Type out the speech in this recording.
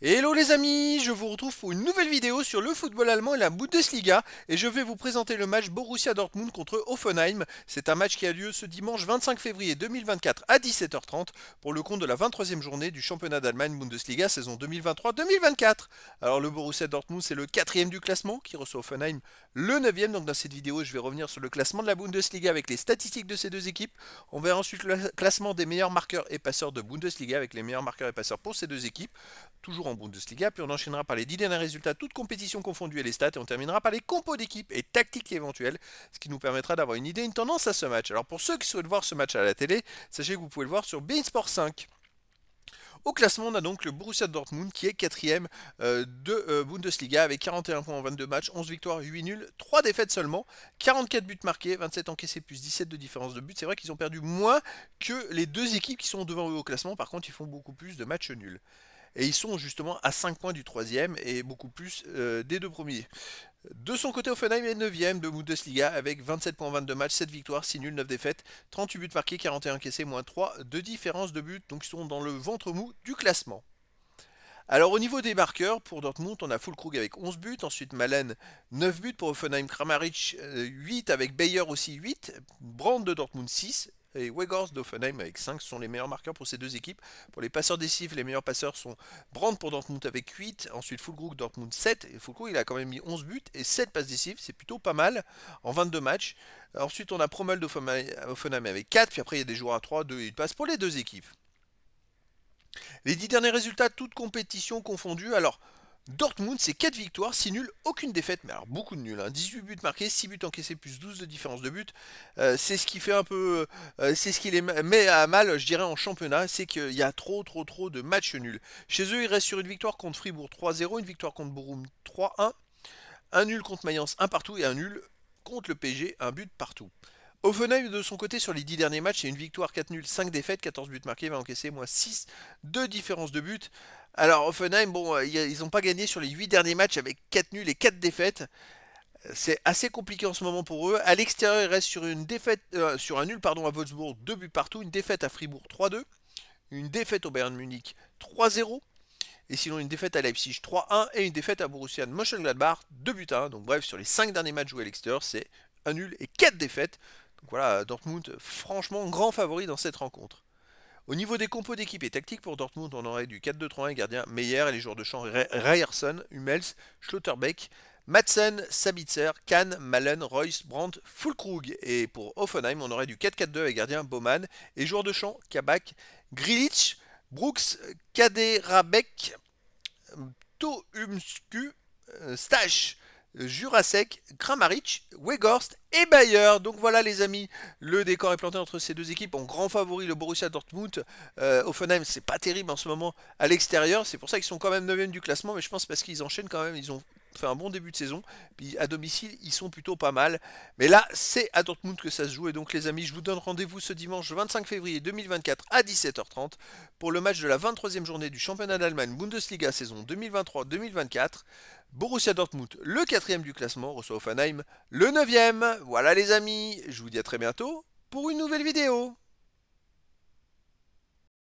Hello les amis, je vous retrouve pour une nouvelle vidéo sur le football allemand et la Bundesliga et je vais vous présenter le match Borussia Dortmund contre Hoffenheim. C'est un match qui a lieu ce dimanche 25 février 2024 à 17h30 pour le compte de la 23e journée du championnat d'Allemagne Bundesliga saison 2023-2024. Alors le Borussia Dortmund c'est le quatrième du classement qui reçoit Hoffenheim le 9e. Donc dans cette vidéo je vais revenir sur le classement de la Bundesliga avec les statistiques de ces deux équipes. On verra ensuite le classement des meilleurs marqueurs et passeurs de Bundesliga avec les meilleurs marqueurs et passeurs pour ces deux équipes. Toujours en Bundesliga, puis on enchaînera par les 10 derniers résultats, toutes compétitions confondues et les stats, et on terminera par les compos d'équipe et tactiques éventuelles, ce qui nous permettra d'avoir une idée, une tendance à ce match. Alors pour ceux qui souhaitent voir ce match à la télé, sachez que vous pouvez le voir sur Bein Sport 5. Au classement, on a donc le Borussia Dortmund qui est quatrième euh, de euh, Bundesliga avec 41 points en 22 matchs, 11 victoires, 8 nuls, 3 défaites seulement, 44 buts marqués, 27 encaissés plus 17 de différence de buts. C'est vrai qu'ils ont perdu moins que les deux équipes qui sont devant eux au classement, par contre ils font beaucoup plus de matchs nuls. Et ils sont justement à 5 points du troisième et beaucoup plus euh, des deux premiers. De son côté, Offenheim est 9ème de Bundesliga avec 27 points, 22 matchs, 7 victoires, 6 nuls, 9 défaites, 38 buts marqués, 41 caissés, moins 3 de différence de buts Donc ils sont dans le ventre mou du classement. Alors au niveau des marqueurs, pour Dortmund, on a Fulkrug avec 11 buts, ensuite Malen 9 buts, pour Offenheim Kramaric 8, euh, avec Bayer aussi 8, Brand de Dortmund 6, et Weghorst d'Offenheim avec 5 sont les meilleurs marqueurs pour ces deux équipes. Pour les passeurs décisifs, les meilleurs passeurs sont Brandt pour Dortmund avec 8, ensuite Group Dortmund 7, et Fulkrug il a quand même mis 11 buts et 7 passes décisives, c'est plutôt pas mal en 22 matchs. Ensuite on a Promel d'Offenheim avec 4, puis après il y a des joueurs à 3, 2 et 1 passe pour les deux équipes. Les 10 derniers résultats, toutes compétitions confondues, alors Dortmund, c'est 4 victoires, 6 nuls, aucune défaite, mais alors beaucoup de nuls. 18 hein. buts marqués, 6 buts encaissés, plus 12 de différence de but. Euh, c'est ce qui fait un peu. Euh, euh, c'est ce qui les met à mal, je dirais, en championnat. C'est qu'il y a trop, trop, trop de matchs nuls. Chez eux, ils restent sur une victoire contre Fribourg 3-0, une victoire contre Borum 3-1, un nul contre Mayence, 1 partout et un nul contre le PG, un but partout. Offenheim de son côté sur les 10 derniers matchs, c'est une victoire, 4 nuls, 5 défaites, 14 buts marqués, va encaisser moins 6, 2 différences de buts. Alors Offenheim, bon, euh, ils n'ont pas gagné sur les 8 derniers matchs avec 4 nuls et 4 défaites. C'est assez compliqué en ce moment pour eux. À l'extérieur, ils restent sur, une défaite, euh, sur un nul pardon, à Wolfsburg, 2 buts partout, une défaite à Fribourg 3-2, une défaite au Bayern Munich 3-0 et sinon une défaite à Leipzig 3-1 et une défaite à Borussia Mönchengladbach 2 buts à 1. Donc bref, sur les 5 derniers matchs joués à l'extérieur, c'est un nul et 4 défaites. Donc voilà, Dortmund, franchement, grand favori dans cette rencontre. Au niveau des compos d'équipe et tactique pour Dortmund, on aurait du 4-2-3-1 gardien Meyer et les joueurs de champ Ryerson, Hummels, Schlotterbeck, Madsen, Sabitzer, Kahn, Malen, Royce, Brandt, Fulkrug. Et pour Offenheim, on aurait du 4-4-2 avec gardien Baumann, et joueurs de champ Kabak, Grilich, Brooks, Kaderabek, Tohumsku, euh, Stach. Jurasek, Kramaric, Weghorst et Bayer. Donc voilà les amis, le décor est planté entre ces deux équipes. En grand favori, le Borussia Dortmund. Euh, Offenheim, c'est pas terrible en ce moment à l'extérieur. C'est pour ça qu'ils sont quand même 9 du classement. Mais je pense parce qu'ils enchaînent quand même. Ils ont fait un bon début de saison. Puis à domicile, ils sont plutôt pas mal. Mais là, c'est à Dortmund que ça se joue. Et donc, les amis, je vous donne rendez-vous ce dimanche 25 février 2024 à 17h30 pour le match de la 23e journée du championnat d'Allemagne Bundesliga saison 2023-2024. Borussia Dortmund, le 4 quatrième du classement, reçoit Offenheim, le 9 e Voilà les amis, je vous dis à très bientôt pour une nouvelle vidéo.